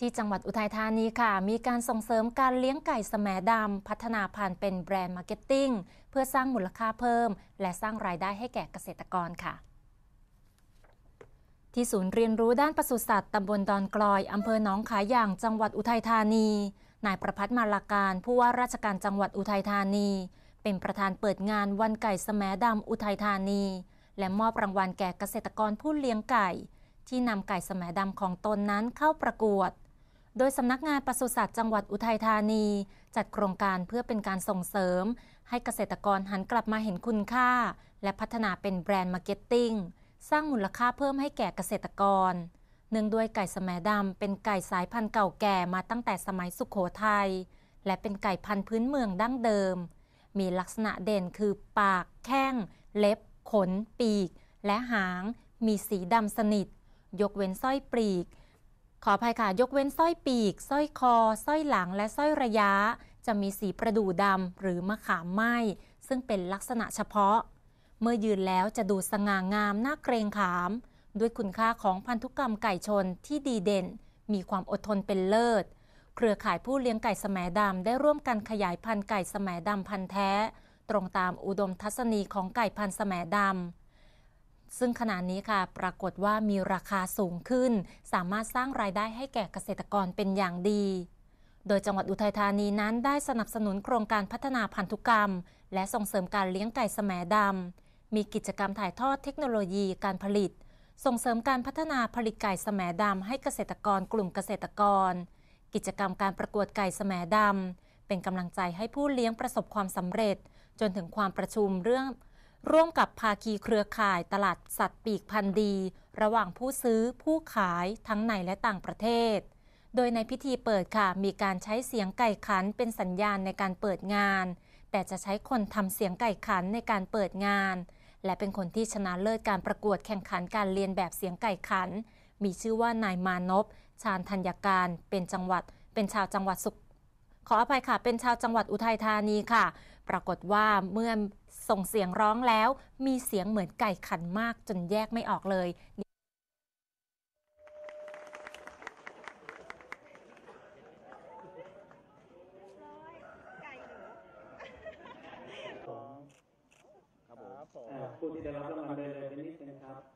ที่จังหวัดอุทัยธานีค่ะ มีการส่งเสริมการเลี้ยงไก่สแมดำพัฒนาผ่านเป็นแบรนด์มาร์เก็ตติ้งเพื่อสร้างมูลค่าเพิ่ม และสร้างรายได้ให้แก่เกษตรกรค่ะ ที่ศูนย์เรียนรู้ด้านปศุสัตว์ตำบลดอนกลอยอำเภอหนองขายอย่างจังหวัดอุทัยธานี นายประพัฒน์มาลาการผู้ว่าราชการจังหวัดอุทัยธานี เป็นประธานเปิดงานวันไก่สแมดำอุทัยธานี และมอบรางวัลแก่เกษตรกรผู้เลี้ยงไก่ ที่นำไก่สมัยดำของตนนั้นเข้าประกวดโดยสำนักงานปศุสัตว์จังหวัดอุทัยธานี จัดโครงการเพื่อเป็นการส่งเสริม ให้เกษตรกรหันกลับมาเห็นคุณค่า และพัฒนาเป็นแบรนด์มาร์เก็ตติ้งสร้างมูลค่าเพิ่มให้แก่เกษตรกร เนื่องด้วยไก่สมดำเป็นไก่สายพันธุ์เก่าแก่มาตั้งแต่สมัยสุขโขทยัยและเป็นไก่พันธุ์พื้นเมืองดั้งเดิม มีลักษณะเด่นคือปาก แข้งเล็บ ขน ปีก และหาง มีสีดำสนิท ยกเว้นสร้อยปลีกขออภัยค่ะยกเว้นสร้อยปีกสร้อยคอสร้อยหลังและสร้อยระยะ จะมีสีประดู่ดำ หรือมะขามไหมซึ่งเป็นลักษณะเฉพาะ เมื่อยืนแล้วจะดูสง่างามน่าเกรงขาม ด้วยคุณค่าของพันธุกรรมไก่ชนที่ดีเด่น มีความอดทนเป็นเลิศ เครือข่ายผู้เลี้ยงไก่สแสมดำได้ร่วมกันขยายพันธุ์ไก่สแสมดำพันธุ์แท้ ตรงตามอุดมทัศนีของไก่พันธุ์แสมดำซึ่งขณะนี้ค่ะปรากฏว่ามีราคาสูงขึ้น สามารถสร้างรายได้ให้แก่เกษตรกรเป็นอย่างดี โดยจังหวัดอุทัยธานีนั้นได้สนับสนุนโครงการพัฒนาพันธุกรรม และส่งเสริมการเลี้ยงไก่สแสมดำ มีกิจกรรมถ่ายทอดเทคโนโลยีการผลิต ส่งเสริมการพัฒนาผลิตไก่สแสมดำให้เกษตรกรกลุ่มเกษตรกร กิจกรรมการประกวดไก่สแสมดำเป็นกำลังใจให้ผู้เลี้ยงประสบความสำเร็จ จนถึงความประชุมเรื่องร่วมกับภาคีเครือข่าย ตลาดสัตว์ปีกพันธุ์ดี ระหว่างผู้ซื้อ ผู้ขายทั้งในและต่างประเทศ โดยในพิธีเปิดค่ะ มีการใช้เสียงไก่ขัน เป็นสัญญาณในการเปิดงาน แต่จะใช้คนทำเสียงไก่ขันในการเปิดงาน และเป็นคนที่ชนะเลิศการประกวดแข่งขันการเรียนแบบเสียงไก่ขัน มีชื่อว่านายมานพ ชาญธัญการเป็นจังหวัด เป็นชาวจังหวัดสุข ขออภัยค่ะเป็นชาวจังหวัดอุทัยธานีค่ะรากฏว่าเมื่อส่งเสียงร้องแล้ว มีเสียงเหมือนไก่ขันมากจนแยกไม่ออกเลยผู้ที่ได้รับรางวัลเลยเลยเป็นนิดนะครับ